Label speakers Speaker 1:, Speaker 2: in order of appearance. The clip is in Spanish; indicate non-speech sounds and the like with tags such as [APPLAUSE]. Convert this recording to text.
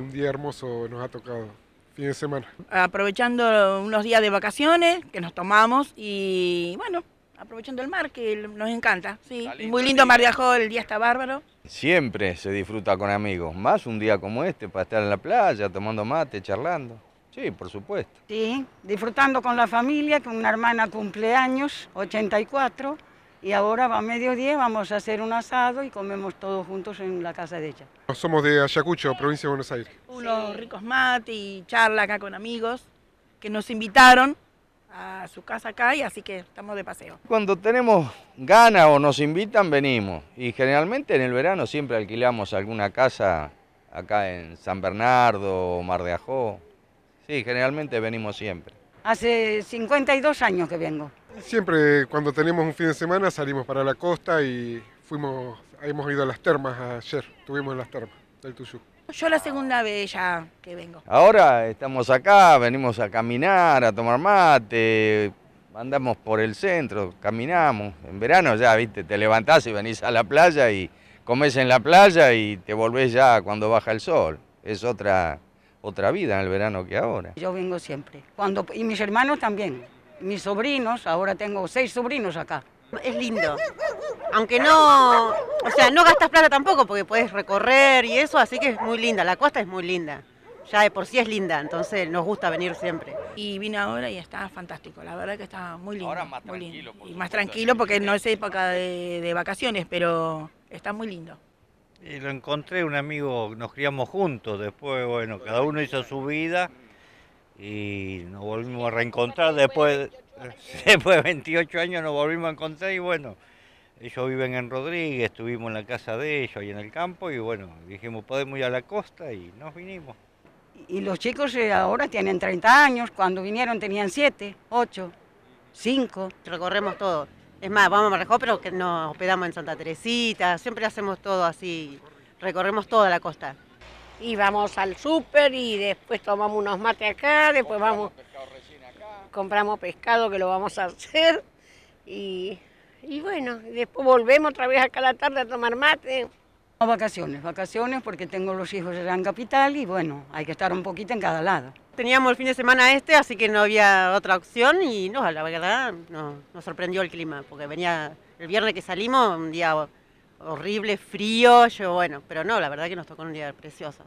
Speaker 1: un día hermoso nos ha tocado, fin de semana. Aprovechando unos días de vacaciones que nos tomamos y bueno, aprovechando el mar que nos encanta, Muy lindo Mar de Ajó, el día está bárbaro.
Speaker 2: Siempre se disfruta con amigos, más un día como este para estar en la playa, tomando mate, charlando. Sí, por supuesto.
Speaker 3: Sí, disfrutando con la familia, con una hermana cumpleaños, 84, y ahora a mediodía vamos a hacer un asado y comemos todos juntos en la casa de ella.
Speaker 4: Somos de Ayacucho, provincia de Buenos Aires.
Speaker 1: Unos ricos mate y charla acá con amigos que nos invitaron a su casa acá y así que estamos de paseo.
Speaker 2: Cuando tenemos ganas o nos invitan venimos y generalmente en el verano siempre alquilamos alguna casa acá en San Bernardo o Mar de Ajó. Sí, generalmente venimos siempre.
Speaker 3: Hace 52 años que vengo.
Speaker 2: Siempre cuando tenemos
Speaker 4: un fin de semana salimos
Speaker 2: para la costa y
Speaker 4: fuimos, hemos ido a las termas ayer, estuvimos en las termas del Tuyú.
Speaker 3: Yo la segunda
Speaker 1: vez ya que
Speaker 2: vengo. Ahora estamos acá, venimos a caminar, a tomar mate, andamos por el centro, caminamos. En verano ya, viste, te levantás y venís a la playa y comes en la playa y te volvés ya cuando baja el sol. Es otra otra vida en el verano que ahora.
Speaker 3: Yo vengo siempre, cuando, y mis hermanos también, mis sobrinos, ahora tengo seis sobrinos acá. Es lindo, aunque no,
Speaker 4: o sea, no gastas plata tampoco porque puedes recorrer y eso, así que es muy linda, la costa es muy linda ya de por sí es linda, entonces nos gusta venir siempre.
Speaker 1: Y vine ahora y está fantástico, la verdad que está muy lindo. Ahora más tranquilo. y más tranquilo porque no es época de, de vacaciones, pero está muy lindo.
Speaker 2: Y lo encontré, un amigo, nos criamos juntos, después, bueno, cada uno hizo su vida y nos volvimos a reencontrar después, después de 28 [LAUGHS] años nos volvimos a encontrar y bueno, ellos viven en Rodríguez, estuvimos en la casa de ellos y en el campo y bueno, dijimos podemos ir a la costa y nos
Speaker 3: vinimos. Y los chicos eh, ahora tienen 30 años, cuando vinieron tenían 7, 8, 5. Recorremos todo. Es más, vamos a Marejo pero que nos hospedamos en Santa
Speaker 4: Teresita, siempre hacemos todo así, recorremos toda la costa. Y
Speaker 1: vamos al súper y después tomamos unos mates acá, después vamos... Compramos pescado que lo vamos a hacer y, bueno, después volvemos otra vez acá
Speaker 3: a la tarde a tomar mate. Vacaciones, vacaciones porque tengo los hijos allá en Capital y bueno, hay que estar un poquito en cada lado
Speaker 4: teníamos el fin de semana este, así que no había otra opción y no, la verdad no, nos sorprendió el clima, porque venía el viernes que salimos, un día horrible, frío, yo bueno, pero no, la verdad que nos tocó un día precioso.